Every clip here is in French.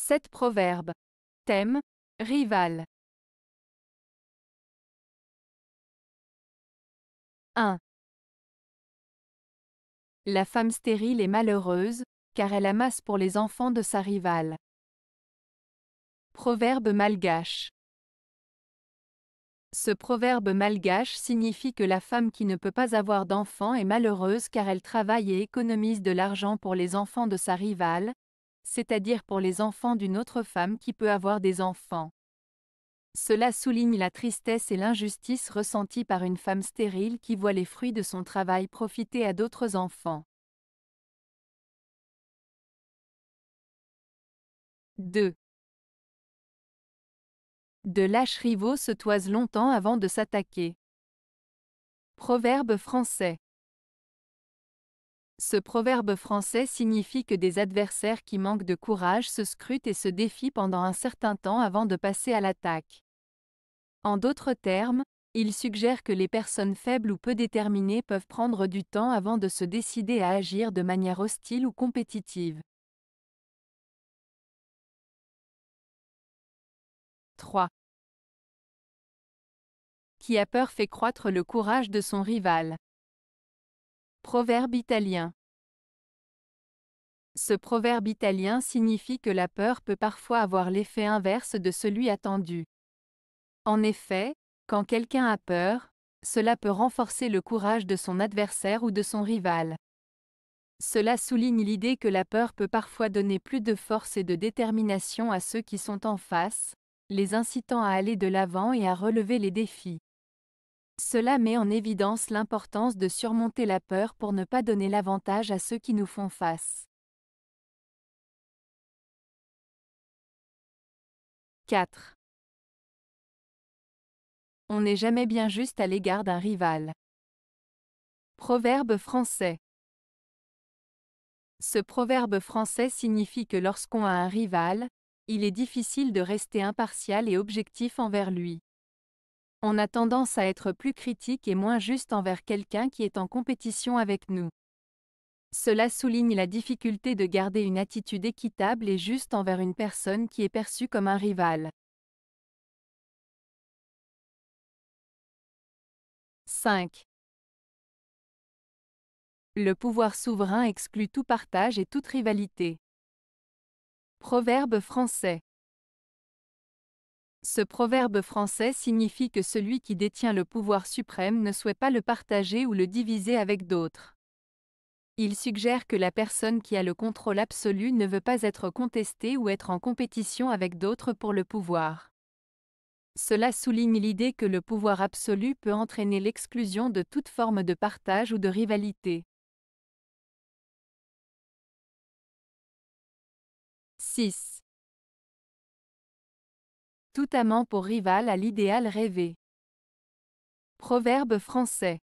7 proverbes. Thème Rival. 1. La femme stérile est malheureuse, car elle amasse pour les enfants de sa rivale. Proverbe malgache. Ce proverbe malgache signifie que la femme qui ne peut pas avoir d'enfants est malheureuse car elle travaille et économise de l'argent pour les enfants de sa rivale, c'est-à-dire pour les enfants d'une autre femme qui peut avoir des enfants. Cela souligne la tristesse et l'injustice ressentie par une femme stérile qui voit les fruits de son travail profiter à d'autres enfants. 2. De lâches rivaux se toisent longtemps avant de s'attaquer. Proverbe français. Ce proverbe français signifie que des adversaires qui manquent de courage se scrutent et se défient pendant un certain temps avant de passer à l'attaque. En d'autres termes, il suggère que les personnes faibles ou peu déterminées peuvent prendre du temps avant de se décider à agir de manière hostile ou compétitive. 3. Qui a peur fait croître le courage de son rival. Proverbe italien. Ce proverbe italien signifie que la peur peut parfois avoir l'effet inverse de celui attendu. En effet, quand quelqu'un a peur, cela peut renforcer le courage de son adversaire ou de son rival. Cela souligne l'idée que la peur peut parfois donner plus de force et de détermination à ceux qui sont en face, les incitant à aller de l'avant et à relever les défis. Cela met en évidence l'importance de surmonter la peur pour ne pas donner l'avantage à ceux qui nous font face. 4. On n'est jamais bien juste à l'égard d'un rival. Proverbe français. Ce proverbe français signifie que lorsqu'on a un rival, il est difficile de rester impartial et objectif envers lui on a tendance à être plus critique et moins juste envers quelqu'un qui est en compétition avec nous. Cela souligne la difficulté de garder une attitude équitable et juste envers une personne qui est perçue comme un rival. 5. Le pouvoir souverain exclut tout partage et toute rivalité. Proverbe français. Ce proverbe français signifie que celui qui détient le pouvoir suprême ne souhaite pas le partager ou le diviser avec d'autres. Il suggère que la personne qui a le contrôle absolu ne veut pas être contestée ou être en compétition avec d'autres pour le pouvoir. Cela souligne l'idée que le pouvoir absolu peut entraîner l'exclusion de toute forme de partage ou de rivalité. 6. Tout amant pour rival à l'idéal rêvé. Proverbe français.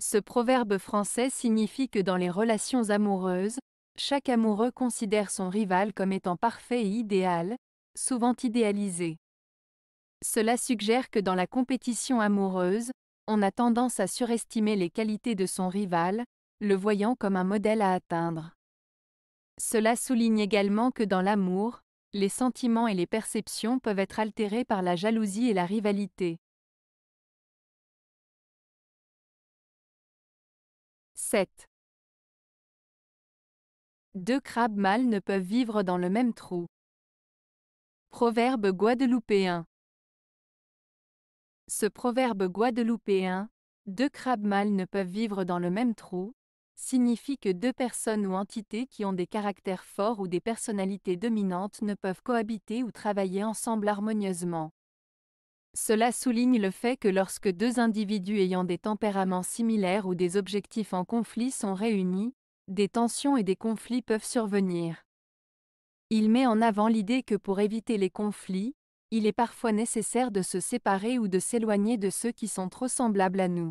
Ce proverbe français signifie que dans les relations amoureuses, chaque amoureux considère son rival comme étant parfait et idéal, souvent idéalisé. Cela suggère que dans la compétition amoureuse, on a tendance à surestimer les qualités de son rival, le voyant comme un modèle à atteindre. Cela souligne également que dans l'amour, les sentiments et les perceptions peuvent être altérés par la jalousie et la rivalité. 7. Deux crabes mâles ne peuvent vivre dans le même trou. Proverbe guadeloupéen. Ce proverbe guadeloupéen, deux crabes mâles ne peuvent vivre dans le même trou, signifie que deux personnes ou entités qui ont des caractères forts ou des personnalités dominantes ne peuvent cohabiter ou travailler ensemble harmonieusement. Cela souligne le fait que lorsque deux individus ayant des tempéraments similaires ou des objectifs en conflit sont réunis, des tensions et des conflits peuvent survenir. Il met en avant l'idée que pour éviter les conflits, il est parfois nécessaire de se séparer ou de s'éloigner de ceux qui sont trop semblables à nous.